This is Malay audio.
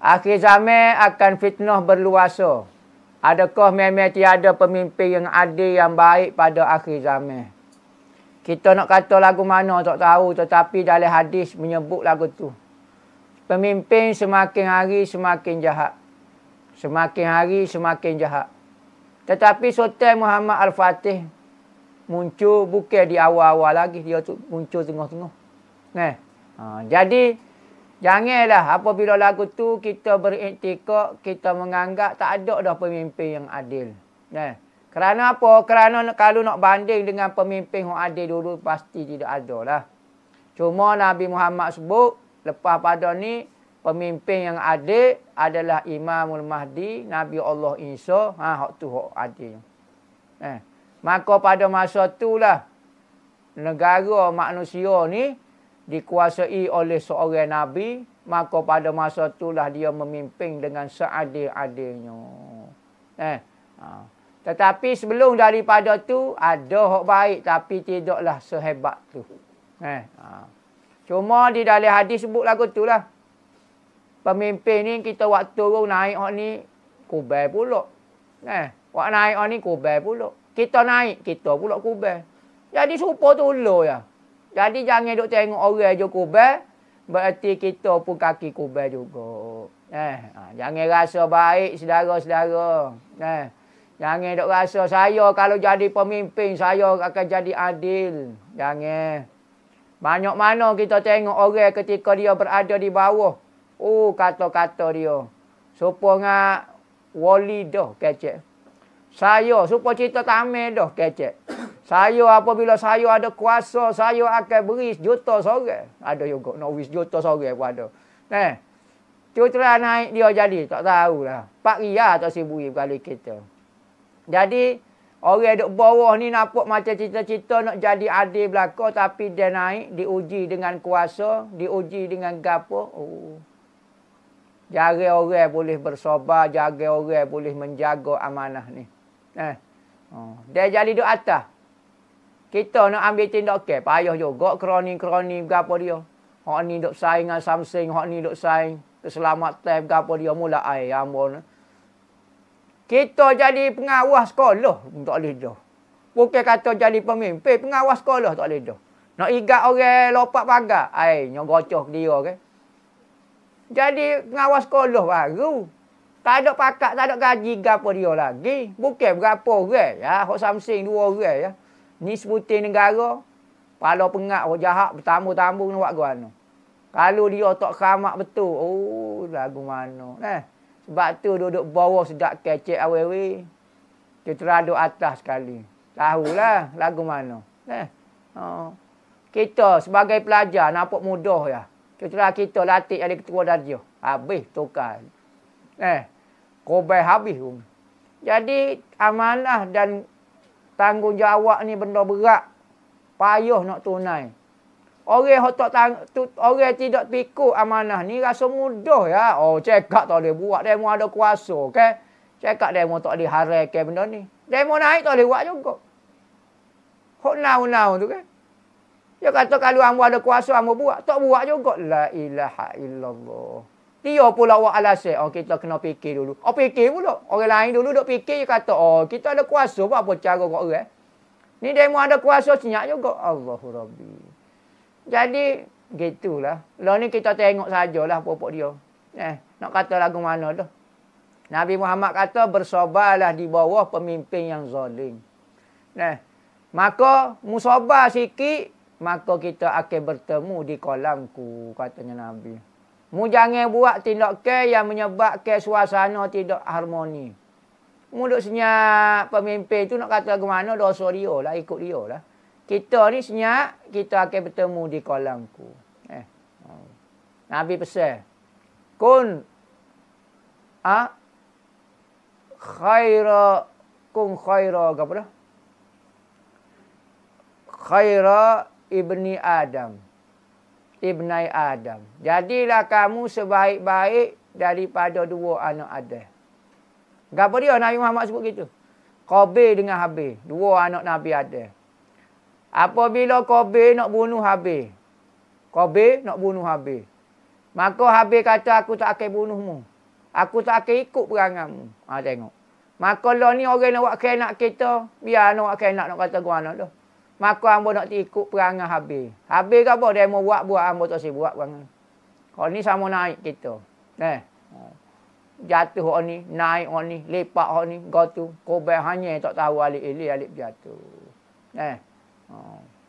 Akhir zaman akan fitnah berluasa. Adakah memang tiada pemimpin yang adil yang baik pada akhir zaman? Kita nak kata lagu mana tak tahu tetapi dalam hadis menyebut lagu tu. Pemimpin semakin hari semakin jahat. Semakin hari semakin jahat. Tetapi Sultan Muhammad Al-Fatih muncul bukan di awal-awal lagi. Dia tu muncul tengah-tengah. Nah. Ha, jadi, Janganlah apabila lagu tu kita beriktikak, kita menganggap tak ada dah pemimpin yang adil. Nah. Ya. Kerana apa? Kerana kalau nak banding dengan pemimpin yang adil dulu, pasti tidak ada lah. Cuma Nabi Muhammad sebut, lepas pada ni, pemimpin yang adil adalah Imamul Mahdi, Nabi Allah Insya, ha, hak tu hak adil. Nah. Ya. Maka pada masa tu lah, negara manusia ni, dikuasai oleh seorang Nabi, maka pada masa itulah dia memimpin dengan seadil-adilnya. Eh, ha. Tetapi sebelum daripada tu ada hak baik tapi tidaklah sehebat tu. Eh, ha. Cuma di dalam hadis sebut lagu tu lah. Pemimpin ni kita waktu turun naik hak ni, kubai pula. Eh, waktu naik hak ni, kubai pula. Kita naik, kita pula kubai. Jadi supa tu ulo ya. Jadi jangan duk tengok orang je kubal. Berarti kita pun kaki kubal juga. Eh, ha, jangan rasa baik saudara-saudara. Eh, jangan duk rasa saya kalau jadi pemimpin saya akan jadi adil. Jangan. Banyak mana kita tengok orang ketika dia berada di bawah. Oh kata-kata dia. Supo ngak wali dah kecek. Saya supo cerita tamil dah kecek. Saya apabila saya ada kuasa, saya akan beri juta seorang. Ada juga nak wish juta seorang pun ada. Eh. Cucera naik dia jadi, tak tahulah. Pak Ria tak sibuk kali kita. Jadi, orang duk bawah ni nampak macam cita-cita nak jadi adil belaka tapi dia naik diuji dengan kuasa, diuji dengan gapo. Oh. Jaga orang boleh bersobat, jaga orang boleh menjaga amanah ni. Eh. Oh. Dia jadi duk atas. Kita nak ambil tindakan payah juga kroni-kroni gapo dia. Hak ni dok saing dengan Samsung, hak ni dok saing keselamatan gapo dia mula ai ya ambo Kita jadi pengawas sekolah tak boleh dah. Bukan kata jadi pemimpin pengawas sekolah tak boleh dah. Nak igat orang lopak pagar, ai nyogocoh dia ke. Jadi pengawas sekolah baru. Tak ada pakat, tak ada gaji gapo dia lagi. Bukan berapa orang ya, hak Samsung dua orang ya. Ni sebutin negara. Pala pengak orang jahat bertambu-tambu nak buat gua Kalau dia tak keramat betul. Oh lagu mana. Eh. Sebab tu duduk bawah sedap kecek awal-awal. Kita teraduk atas sekali. Tahulah lagu mana. Eh. Oh. Kita sebagai pelajar nampak mudah ya. Kita kita latih ada ketua darjah. Habis tukar. Eh. Kobai habis. Jadi amanah dan tanggungjawab ni benda berat. Payuh nak tunai. Orang hok tak orang tidak pikul amanah ni rasa mudah ya. Oh cekak tak boleh buat demo ada kuasa ke? Cekak demo tak boleh okay benda ni. Demo naik tak boleh buat juga. Hok nau-nau tu kan. Dia kata kalau hangpa ada kuasa hangpa buat, tak buat juga. La ilaha illallah. Dia pula awak alasan. Eh, oh, kita kena fikir dulu. Oh, fikir pula. Orang lain dulu duk fikir. Dia kata, oh, kita ada kuasa. Buat apa cara kau eh? Ni demo ada kuasa senyap juga. Allahu Rabbi. Jadi, gitulah. Lah ni kita tengok sajalah popok dia. Eh, nak kata lagu mana tu? Nabi Muhammad kata, bersobalah di bawah pemimpin yang zalim. Eh, maka musobah sikit, maka kita akan bertemu di kolamku, katanya Nabi. Mu jangan buat tindakan yang menyebabkan suasana tidak harmoni. Mu duk senyap pemimpin tu nak kata ke mana dosa dia lah ikut dia lah. Kita ni senyap kita akan bertemu di kolamku. Eh. Oh. Nabi pesan. Kun a khaira kun khaira apa dah? Khaira ibni Adam ibnai Adam. Jadilah kamu sebaik-baik daripada dua anak Adam. Gapo dia Nabi Muhammad sebut gitu? Qabil dengan Habil, dua anak Nabi Adam. Apabila Qabil nak bunuh Habil. Qabil nak bunuh Habil. Maka Habil kata aku tak akan bunuhmu. Aku tak akan ikut peranganmu. Ha tengok. Maka lah ni orang nak buat kenak kita. Biar anak buat kenak nak kata gua anak dah. Maka hamba nak ikut perangai habis. Habis ke apa? Dia mau buat, buat. Hamba tak sih buat perangai. Kalau ni sama naik kita. Eh. Jatuh orang ni, naik orang ni, lepak orang ni, gotu. Kau hanya tak tahu alik-alik, alik jatuh. Eh. Oh.